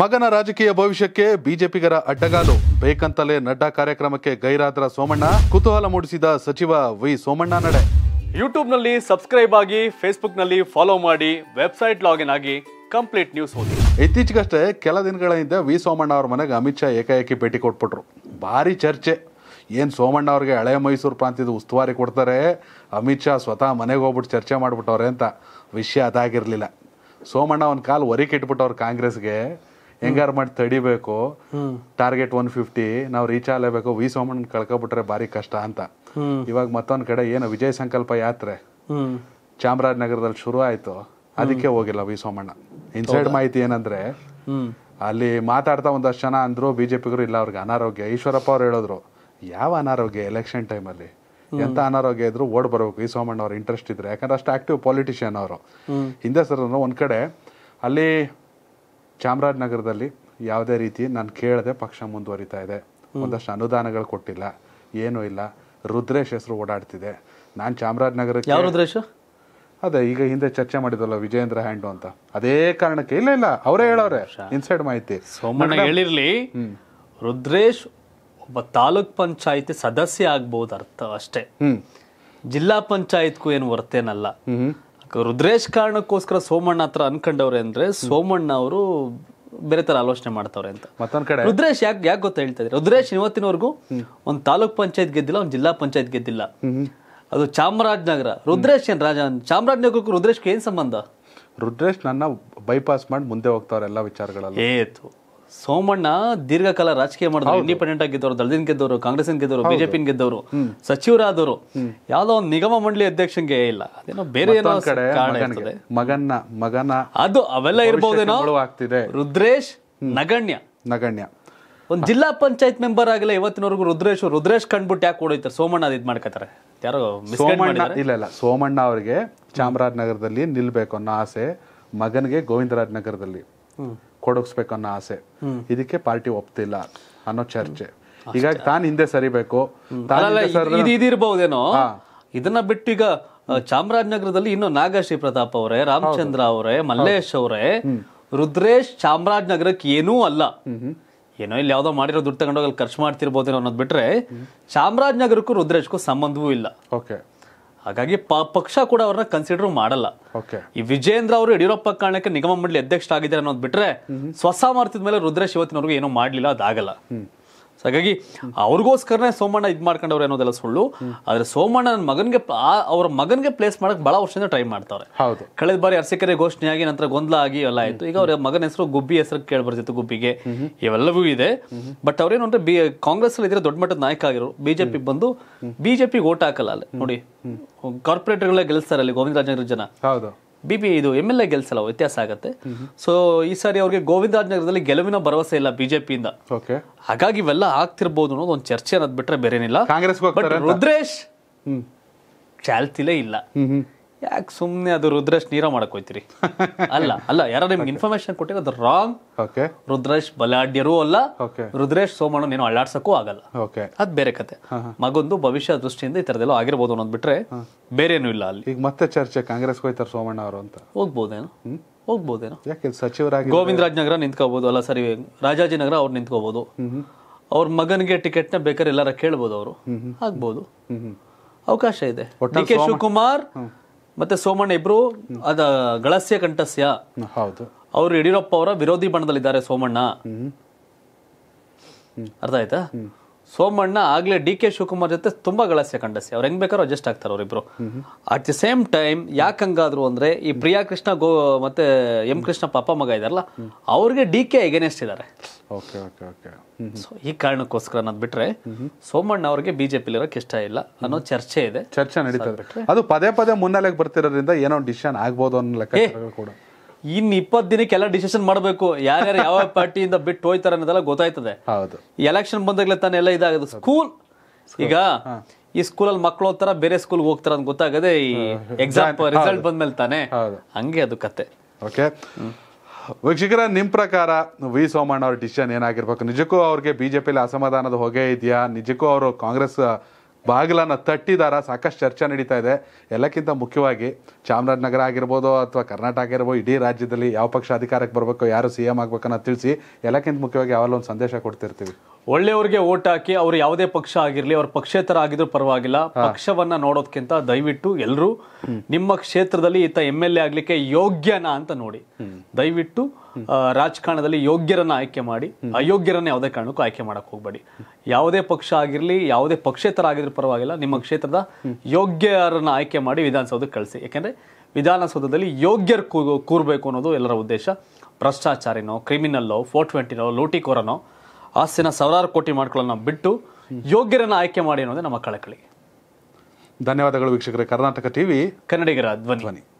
ಮಗನ ರಾಜಕೀಯ ಭವಿಷ್ಯಕ್ಕೆ ಬಿಜೆಪಿಗರ ಅಡ್ಡಗಾಲು ಬೇಕಂತಲೇ ನಡ್ಡಾ ಕಾರ್ಯಕ್ರಮಕ್ಕೆ ಗೈರಾದ್ರ ಸೋಮಣ್ಣ ಕುತೂಹಲ ಮೂಡಿಸಿದ ಸಚಿವ ವಿ ಸೋಮಣ್ಣ ನಡೆ ಯೂಟ್ಯೂಬ್ನಲ್ಲಿ ಸಬ್ಸ್ಕ್ರೈಬ್ ಆಗಿ ಫೇಸ್ಬುಕ್ನಲ್ಲಿ ಫಾಲೋ ಮಾಡಿ ವೆಬ್ಸೈಟ್ ಲಾಗಿನ್ ಆಗಿ ಕಂಪ್ಲೀಟ್ ನ್ಯೂಸ್ ಓದಿ ಇತ್ತೀಚೆಗಷ್ಟೇ ಕೆಲ ದಿನಗಳ ಹಿಂದೆ ವಿ ಸೋಮಣ್ಣ ಅವ್ರ ಮನೆಗೆ ಅಮಿತ್ ಶಾ ಏಕಾಏಕಿ ಭೇಟಿ ಕೊಟ್ಬಿಟ್ರು ಭಾರಿ ಚರ್ಚೆ ಏನು ಸೋಮಣ್ಣ ಅವ್ರಿಗೆ ಹಳೆ ಮೈಸೂರು ಪ್ರಾಂತ್ಯದ ಉಸ್ತುವಾರಿ ಕೊಡ್ತಾರೆ ಅಮಿತ್ ಶಾ ಸ್ವತಃ ಮನೆಗೆ ಹೋಗ್ಬಿಟ್ಟು ಚರ್ಚೆ ಮಾಡ್ಬಿಟ್ಟವ್ರೆ ಅಂತ ವಿಷಯ ಅದಾಗಿರಲಿಲ್ಲ ಸೋಮಣ್ಣ ಒಂದು ಕಾಲು ಒರಿಕೆ ಇಟ್ಬಿಟ್ಟವ್ರು ಕಾಂಗ್ರೆಸ್ಗೆ ಹೆಂಗಾರು ಮಾಡಿ ತಡಿಬೇಕು ಟಾರ್ಗೆಟ್ ಒನ್ ಫಿಫ್ಟಿ ನಾವು ರೀಚ್ ಆಗಲೇಬೇಕು ವಿ ಸೋಮಣ್ಣ ಕಳ್ಕೊಬಿಟ್ರೆ ಭಾರಿ ಕಷ್ಟ ಅಂತ ಇವಾಗ ಮತ್ತೊಂದ್ ಕಡೆ ಏನು ವಿಜಯ ಸಂಕಲ್ಪ ಯಾತ್ರೆ ಚಾಮರಾಜನಗರದಲ್ಲಿ ಶುರು ಆಯ್ತು ಅದಕ್ಕೆ ಹೋಗಿಲ್ಲ ವಿ ಸೋಮಣ್ಣ ಇನ್ಸೈಡ್ ಮಾಹಿತಿ ಏನಂದ್ರೆ ಅಲ್ಲಿ ಮಾತಾಡ್ತಾ ಒಂದಷ್ಟು ಜನ ಅಂದ್ರು ಬಿಜೆಪಿಗರು ಇಲ್ಲ ಅವ್ರಿಗೆ ಅನಾರೋಗ್ಯ ಈಶ್ವರಪ್ಪ ಅವ್ರು ಹೇಳಿದ್ರು ಯಾವ ಅನಾರೋಗ್ಯ ಎಲೆಕ್ಷನ್ ಟೈಮಲ್ಲಿ ಎಂತ ಅನಾರೋಗ್ಯ ಇದ್ರು ಓಡ್ ಬರ್ಬೇಕು ಈ ಸೋಮಣ್ಣ ಅವ್ರ ಇಂಟ್ರೆಸ್ಟ್ ಇದ್ರೆ ಯಾಕಂದ್ರೆ ಅಷ್ಟು ಆಕ್ಟಿವ್ ಪಾಲಿಟಿಷಿಯನ್ ಅವರು ಹಿಂದೆ ಸರ್ ಒಂದ್ ಕಡೆ ಅಲ್ಲಿ ಚಾಮರಾಜನಗರದಲ್ಲಿ ಯಾವುದೇ ರೀತಿ ನಾನು ಕೇಳದೆ ಪಕ್ಷ ಮುಂದುವರಿತಾ ಇದೆ ಒಂದಷ್ಟು ಅನುದಾನಗಳು ಕೊಟ್ಟಿಲ್ಲ ಏನೂ ಇಲ್ಲ ರುದ್ರೇಶ್ ಹೆಸರು ಓಡಾಡ್ತಿದೆ ನಾನು ಚಾಮರಾಜನಗರಕ್ಕೆ ಯಾವ ರುದ್ರೇಶ್ ಅದೇ ಈಗ ಹಿಂದೆ ಚರ್ಚೆ ಮಾಡಿದಲ್ಲ ವಿಜೇಂದ್ರ ಹ್ಯಾಂಡು ಅಂತ ಅದೇ ಕಾರಣಕ್ಕೆ ಇಲ್ಲ ಇಲ್ಲ ಅವರೇ ಹೇಳೋರೆ ಇನ್ಸೈಡ್ ಮಾಹಿತಿ ಸೋಮಣ್ಣ ಹೇಳಿರ್ಲಿ ರುದ್ರೇಶ್ ಒಬ್ಬ ತಾಲೂಕ್ ಪಂಚಾಯತಿ ಸದಸ್ಯ ಆಗ್ಬಹುದು ಅರ್ಥ ಅಷ್ಟೇ ಜಿಲ್ಲಾ ಪಂಚಾಯತ್ಗೂ ಏನು ವರ್ತೇನಲ್ಲ ರುದ್ರೇಶ್ ಕಾರಣಕ್ಕೋಸ್ಕರ ಸೋಮಣ್ಣ ಹತ್ರ ಅನ್ಕೊಂಡವ್ರೆ ಅಂದ್ರೆ ಸೋಮಣ್ಣ ಅವರು ಬೇರೆ ತರ ಆಲೋಚನೆ ಮಾಡ್ತಾವ್ರೆ ಅಂತ ಮತ್ತೊಂದ್ ಕಡೆ ರುದ್ರೇಶ್ ಯಾಕೆ ಯಾಕೆ ಗೊತ್ತ ಹೇಳ್ತಾ ಇದ್ರೆ ರುದ್ರೇಶ್ ಇವತ್ತಿನವರೆಗೂ ಒಂದ್ ತಾಲೂಕ್ ಪಂಚಾಯತ್ ಗೆದ್ದಿಲ್ಲ ಒಂದ್ ಜಿಲ್ಲಾ ಪಂಚಾಯತ್ ಗೆದ್ದಿಲ್ಲ ಅದು ಚಾಮರಾಜನಗರ ರುದ್ರೇಶ್ ಏನ್ ರಾಜ ಚಾಮರಾಜನಗರಕ್ಕೂ ರುದ್ರೇಶ್ ಏನ್ ಸಂಬಂಧ ರುದ್ರೇಶ್ ನನ್ನ ಬೈಪಾಸ್ ಮಾಡಿ ಮುಂದೆ ಹೋಗ್ತಾವ್ರೆ ಎಲ್ಲ ವಿಚಾರಗಳಲ್ಲಿ ಏತು ಸೋಮಣ್ಣ ದೀರ್ಘಕಾಲ ರಾಜಕೀಯ ಮಾಡಿದ್ರು ಇಂಡಿಪೆಂಡೆಂಟ್ ಆಗಿದ್ದವರು ದಳದಿನ ಗೆದ್ದವರು ಕಾಂಗ್ರೆಸ್ ಗೆದ್ದವರು ಬಿಜೆಪಿ ಗೆದ್ದವರು ಸಚಿವರಾದವರು ಯಾವ್ದೋ ಒಂದು ನಿಗಮ ಮಂಡಳಿ ಅಧ್ಯಕ್ಷಂಗೆ ಇಲ್ಲ ಅದೇನೋ ಬೇರೆ ಏನೋ ಕಡೆ ಮಗನ ಮಗನ ಅದು ಅವೆಲ್ಲ ಇರ್ಬೋದೇನೋ ರುದ್ರೇಶ್ ನಗಣ್ಯ ನಗಣ್ಯ ಒಂದು ಜಿಲ್ಲಾ ಪಂಚಾಯತ್ ಮೆಂಬರ್ ಆಗಿಲ್ಲ ಇವತ್ತಿನವರೆಗೂ ರುದ್ರೇಶ್ ರುದ್ರೇಶ್ ಕಂಡ್ಬಿಟ್ಟು ಯಾಕೆ ಓಡೋಯ್ತಾರೆ ಸೋಮಣ್ಣ ಅದು ಇದು ಮಾಡ್ಕೋತಾರೆ ಸೋಮಣ್ಣ ಇಲ್ಲ ಇಲ್ಲ ಸೋಮಣ್ಣ ಅವರಿಗೆ ಚಾಮರಾಜನಗರದಲ್ಲಿ ನಿಲ್ಬೇಕು ಅನ್ನೋ ಆಸೆ ಮಗನಿಗೆ ಗೋವಿಂದರಾಜನಗರದಲ್ಲಿ ಅನ್ನೋ ಆಸೆ ಇದಕ್ಕೆ ಪಾರ್ಟಿ ಒಪ್ತಿಲ್ಲ ಅನ್ನೋ ಚರ್ಚೆ ಹೀಗಾಗಿ ತಾನು ಹಿಂದೆ ಸರಿಬೇಕು ಇದಿರ್ಬಹುದೇನೋ ಇದನ್ನ ಬಿಟ್ಟು ಈಗ ಚಾಮರಾಜನಗರದಲ್ಲಿ ಇನ್ನು ನಾಗಶ್ರೀ ಪ್ರತಾಪ್ ಅವರೇ ರಾಮಚಂದ್ರ ಅವರೇ ಮಲ್ಲೇಶ್ ಅವರೇ ರುದ್ರೇಶ್ ಚಾಮರಾಜನಗರಕ್ಕೆ ಏನೂ ಅಲ್ಲ ಏನೋ ಇಲ್ಲಿ ಯಾವ್ದೋ ಮಾಡಿರೋ ದುಡ್ಡು ತಗೊಂಡೋಗಿ ಅಲ್ಲಿ ಖರ್ಚು ಮಾಡ್ತಿರ್ಬೋದೇನೋ ಅನ್ನೋದ್ ಬಿಟ್ರೆ ಚಾಮರಾಜನಗರಕ್ಕೂ ರುದ್ರೇಶ್ಗೂ ಸಂಬಂಧವೂ ಇಲ್ಲ ಓಕೆ ಹಾಗಾಗಿ ಪಕ್ಷ ಕೂಡ ಅವ್ರನ್ನ ಕನ್ಸಿಡರ್ ಮಾಡಲ್ಲ ಈ ವಿಜೇಂದ್ರ ಅವರು ಯಡಿಯೂರಪ್ಪ ಕಾರಣಕ್ಕೆ ನಿಗಮ ಮಂಡಳಿ ಅಧ್ಯಕ್ಷರಾಗಿದ್ದಾರೆ ಅನ್ನೋದು ಬಿಟ್ರೆ ಸ್ವಸಾಮರ್ಥ್ಯದ ಮೇಲೆ ರುದ್ರೇಶ್ ಇವತ್ತಿನವರೆಗೂ ಏನೂ ಮಾಡಲಿಲ್ಲ ಅದಾಗಲ್ಲ ಸೊ ಹಾಗಾಗಿ ಅವ್ರಿಗೋಸ್ಕರನೇ ಸೋಮಣ್ಣ ಇದು ಮಾಡ್ಕೊಂಡವ್ರು ಅನ್ನೋದೆಲ್ಲ ಸುಳ್ಳು ಆದರೆ ಸೋಮಣ್ಣ ನನ್ನ ಮಗನಿಗೆ ಅವ್ರ ಮಗನಿಗೆ ಪ್ಲೇಸ್ ಮಾಡಕ್ಕೆ ಭಾಳ ವರ್ಷದಿಂದ ಟ್ರೈ ಮಾಡ್ತಾರೆ ಹೌದು ಕಳೆದ ಬಾರಿ ಅರಸಿಕೆರೆ ಘೋಷಣೆಯಾಗಿ ನಂತರ ಗೊಂದಲ ಆಗಿ ಎಲ್ಲ ಆಯಿತು ಈಗ ಅವ್ರ ಮಗನ ಹೆಸರು ಗುಬ್ಬಿ ಹೆಸರು ಕೇಳಿ ಬರ್ತಿತ್ತು ಗುಬ್ಬಿಗೆ ಇವೆಲ್ಲವೂ ಇದೆ ಬಟ್ ಅವ್ರೇನು ಅಂದ್ರೆ ಬಿ ಕಾಂಗ್ರೆಸ್ ಅಲ್ಲಿ ಇದ್ರೆ ದೊಡ್ಡ ಮಟ್ಟದ ನಾಯಕ ಆಗಿರೋ ಬಿಜೆಪಿ ಬಂದು ಬಿಜೆಪಿಗೆ ಓಟ್ ಹಾಕಲ್ಲ ಅಲ್ಲಿ ನೋಡಿ ಕಾರ್ಪೊರೇಟರ್ಗಳೇ ಗೆಲ್ಲಿಸ್ತಾರೆ ಅಲ್ಲಿ ಗೋವಿಂದರಾಜನಗರ ಜನ ಹೌದು ಬಿ ಪಿ ಇದು ಎಮ್ ಎಲ್ ಎ ಗೆಲ್ಸಲ್ಲ ವ್ಯತ್ಯಾಸ ಆಗುತ್ತೆ ಸೊ ಈ ಸಾರಿ ಅವ್ರಿಗೆ ನಗರದಲ್ಲಿ ಗೆಲುವಿನ ಭರವಸೆ ಇಲ್ಲ ಬಿಜೆಪಿಯಿಂದ ಹಾಗಾಗಿ ಇವೆಲ್ಲ ಆಗ್ತಿರ್ಬೋದು ಅನ್ನೋದು ಒಂದು ಚರ್ಚೆ ಅನ್ನೋದು ಬಿಟ್ರೆ ಬೇರೆನಿಲ್ಲ ಕಾಂಗ್ರೆಸ್ ರುದ್ರೇಶ್ ಚಾಲ್ತಿಲೇ ಇಲ್ಲ ಯಾಕೆ ಸುಮ್ಮನೆ ಅದು ರುದ್ರೇಶ್ ನೀರ ಮಾಡಕ್ ಹೋಯ್ತೀರಿ ಅಲ್ಲ ಅಲ್ಲ ಯಾರ ನಿಮ್ಗೆ ಇನ್ಫಾರ್ಮೇಶನ್ ಕೊಟ್ಟಿರೋ ಅದು ರಾಂಗ್ ಓಕೆ ರುದ್ರೇಶ್ ಬಲಾಢ್ಯರು ಅಲ್ಲ ರುದ್ರೇಶ್ ಸೋಮಣ್ಣ ನೀನು ಅಳ್ಳಾಡ್ಸಕ್ಕೂ ಆಗಲ್ಲ ಓಕೆ ಅದು ಬೇರೆ ಕತೆ ಮಗೊಂದು ಭವಿಷ್ಯ ದೃಷ್ಟಿಯಿಂದ ಈ ಥರದೆಲ್ಲ ಆಗಿರ್ಬೋದು ಅನ್ನೋದು ಬಿಟ್ರೆ ಬೇರೇನು ಇಲ್ಲ ಅಲ್ಲಿ ಈಗ ಮತ್ತೆ ಚರ್ಚೆ ಕಾಂಗ್ರೆಸ್ ಹೋಯ್ತಾರೆ ಸೋಮಣ್ಣ ಅವರು ಅಂತ ಹೋಗ್ಬೋದೇನು ಹೋಗ್ಬೋದೇನು ಯಾಕೆ ಸಚಿವರಾಗಿ ಗೋವಿಂದರಾಜ್ ನಗರ ನಿಂತ್ಕೋಬಹುದು ಅಲ್ಲ ಸರಿ ರಾಜಾಜಿನಗರ ಅವ್ರು ನಿಂತ್ಕೋಬಹುದು ಅವ್ರ ಮಗನಿಗೆ ನ ಬೇಕಾದ್ರೆ ಎಲ್ಲಾರ ಕೇಳ್ಬೋದು ಅವರು ಆಗ್ಬೋದು ಅವಕಾಶ ಇದೆ ಡಿ ಕೆ ಶಿವಕುಮಾರ್ ಮತ್ತೆ ಸೋಮಣ್ಣ ಇಬ್ರು ಅದ ಗಳಸ್ಯ ಕಂಠಸ್ಯ ಹೌದು ಅವರು ಯಡಿಯೂರಪ್ಪ ಅವರ ವಿರೋಧಿ ಬಣ್ಣದಲ್ಲಿದ್ದಾರೆ ಸೋಮಣ್ಣ ಅರ್ಥ ಆಯ್ತಾ ಸೋಮಣ್ಣ ಆಗ್ಲೇ ಡಿ ಕೆ ಶಿವಕುಮಾರ್ ಜೊತೆ ತುಂಬಾ ಗಳಸ್ಯ ಕಂಡಸಿ ಅವ್ರು ಹೆಂಗ್ ಬೇಕಾದ್ರೂ ಅಡ್ಜಸ್ಟ್ ಆಗ್ತಾರೆ ಇಬ್ರು ಅಟ್ ದ ಸೇಮ್ ಟೈಮ್ ಯಾಕಂಗಾದ್ರು ಹಂಗಾದ್ರು ಈ ಪ್ರಿಯಾ ಕೃಷ್ಣ ಗೋ ಮತ್ತೆ ಎಂ ಕೃಷ್ಣ ಪಾಪ ಮಗ ಇದಾರಲ್ಲ ಅವ್ರಿಗೆ ಡಿ ಕೆ ಎಗೇನೆಸ್ಟ್ ಇದ್ದಾರೆ ಈ ಕಾರಣಕ್ಕೋಸ್ಕರ ಅನ್ನೋದು ಬಿಟ್ರೆ ಸೋಮಣ್ಣ ಅವ್ರಿಗೆ ಬಿಜೆಪಿ ಇರೋಕೆ ಇಷ್ಟ ಇಲ್ಲ ಅನ್ನೋ ಚರ್ಚೆ ಇದೆ ಚರ್ಚೆ ನಡೀತಾ ಅದು ಪದೇ ಪದೇ ಮುನ್ನೆಲೆಗೆ ಬರ್ತಿರೋದ್ರಿಂದ ಏನೋ ಡಿಸಿಷನ್ ಆಗ್ಬೋದು ಅನ್ನೋ ಲೆಕ್ಕ ಕೂಡ ಇನ್ ಇಪ್ಪತ್ ದಿನಕ್ಕೆ ಎಲ್ಲ ಡಿಸಿಷನ್ ಮಾಡಬೇಕು ಯಾರ್ಯಾರು ಯಾವ ಪಾರ್ಟಿಯಿಂದ ಬಿಟ್ಟು ಹೋಯ್ತಾರ ಅನ್ನೋದೆಲ್ಲ ಗೊತ್ತಾಯ್ತದೆ ಹೌದು ಎಲೆಕ್ಷನ್ ಬಂದಾಗಲೇ ತಾನೆ ಎಲ್ಲ ಇದಾಗದು ಸ್ಕೂಲ್ ಈಗ ಈ ಸ್ಕೂಲಲ್ಲಿ ಮಕ್ಕಳು ಹೋಗ್ತಾರ ಬೇರೆ ಸ್ಕೂಲ್ ಹೋಗ್ತಾರ ಅಂತ ಗೊತ್ತಾಗದೆ ಈ ಎಕ್ಸಾಮ್ ರಿಸಲ್ಟ್ ಬಂದ್ಮೇಲೆ ತಾನೆ ಹಂಗೆ ಅದು ಕತೆ ಓಕೆ ವೀಕ್ಷಕರ ನಿಮ್ಮ ಪ್ರಕಾರ ವಿ ಸೋಮಣ್ಣ ಅವ್ರ ಡಿಸಿಷನ್ ಏನಾಗಿರ್ಬೇಕು ನಿಜಕ್ಕೂ ಅವ್ರಿಗೆ ಬಿಜೆಪಿಲಿ ಅಸಮಾಧಾನದ ಹೊಗೆ ಇದೆಯಾ ನಿಜಕ್ಕೂ ಅವರು ಕಾಂಗ್ರೆಸ್ ಬಾಗಿಲನ್ನು ತಟ್ಟಿದಾರ ಸಾಕಷ್ಟು ಚರ್ಚೆ ನಡೀತಾ ಇದೆ ಎಲ್ಲಕ್ಕಿಂತ ಮುಖ್ಯವಾಗಿ ಚಾಮರಾಜನಗರ ಆಗಿರ್ಬೋದು ಅಥವಾ ಕರ್ನಾಟಕ ಆಗಿರ್ಬೋದು ಇಡೀ ರಾಜ್ಯದಲ್ಲಿ ಯಾವ ಪಕ್ಷ ಅಧಿಕಾರಕ್ಕೆ ಬರಬೇಕು ಯಾರು ಸಿ ಎಂ ಆಗ್ಬೇಕನ್ನೋ ತಿಳಿಸಿ ಎಲ್ಲಕ್ಕಿಂತ ಮುಖ್ಯವಾಗಿ ಯಾವಲ್ಲ ಒಂದು ಸಂದೇಶ ಕೊಡ್ತಿರ್ತೀವಿ ಒಳ್ಳೆಯವರಿಗೆ ಓಟ್ ಹಾಕಿ ಅವರು ಯಾವುದೇ ಪಕ್ಷ ಆಗಿರಲಿ ಅವ್ರ ಪಕ್ಷೇತರ ಆಗಿದ್ರು ಪರವಾಗಿಲ್ಲ ಪಕ್ಷವನ್ನ ನೋಡೋದಕ್ಕಿಂತ ದಯವಿಟ್ಟು ಎಲ್ಲರೂ ನಿಮ್ಮ ಕ್ಷೇತ್ರದಲ್ಲಿ ಈತ ಎಮ್ ಎಲ್ ಎ ಆಗಲಿಕ್ಕೆ ಯೋಗ್ಯನಾ ಅಂತ ನೋಡಿ ದಯವಿಟ್ಟು ರಾಜಕಾರಣದಲ್ಲಿ ಯೋಗ್ಯರನ್ನ ಆಯ್ಕೆ ಮಾಡಿ ಅಯೋಗ್ಯರನ್ನ ಯಾವುದೇ ಕಾರಣಕ್ಕೂ ಆಯ್ಕೆ ಮಾಡಕ್ ಹೋಗ್ಬೇಡಿ ಯಾವುದೇ ಪಕ್ಷ ಆಗಿರ್ಲಿ ಯಾವುದೇ ಪಕ್ಷೇತರ ಆಗಿದ್ರು ಪರವಾಗಿಲ್ಲ ನಿಮ್ಮ ಕ್ಷೇತ್ರದ ಯೋಗ್ಯರನ್ನ ಆಯ್ಕೆ ಮಾಡಿ ವಿಧಾನಸೌಧಕ್ಕೆ ಕಳಿಸಿ ಯಾಕೆಂದ್ರೆ ವಿಧಾನಸೌಧದಲ್ಲಿ ಯೋಗ್ಯರು ಕೂರ್ಬೇಕು ಅನ್ನೋದು ಎಲ್ಲರ ಉದ್ದೇಶ ಭ್ರಷ್ಟಾಚಾರಿನೋ ಕ್ರಿಮಿನಲ್ಲೋ ಫೋರ್ ಟ್ವೆಂಟಿನೋ ಲೂಟಿಕೋರನೋ ಆಸ್ತಿನ ಸಾವಿರಾರು ಕೋಟಿ ಮಾಡ್ಕೊಳ್ಳೋಣ ಬಿಟ್ಟು ಯೋಗ್ಯರನ್ನ ಆಯ್ಕೆ ಮಾಡಿ ಅನ್ನೋದೇ ನಮ್ಮ ಕಳಕಳಿ ಧನ್ಯವಾದಗಳು ವೀಕ್ಷಕರೇ ಕರ್ನಾಟಕ ಟಿವಿ ಕನ್ನಡಿಗರ ಧ್ವನಿ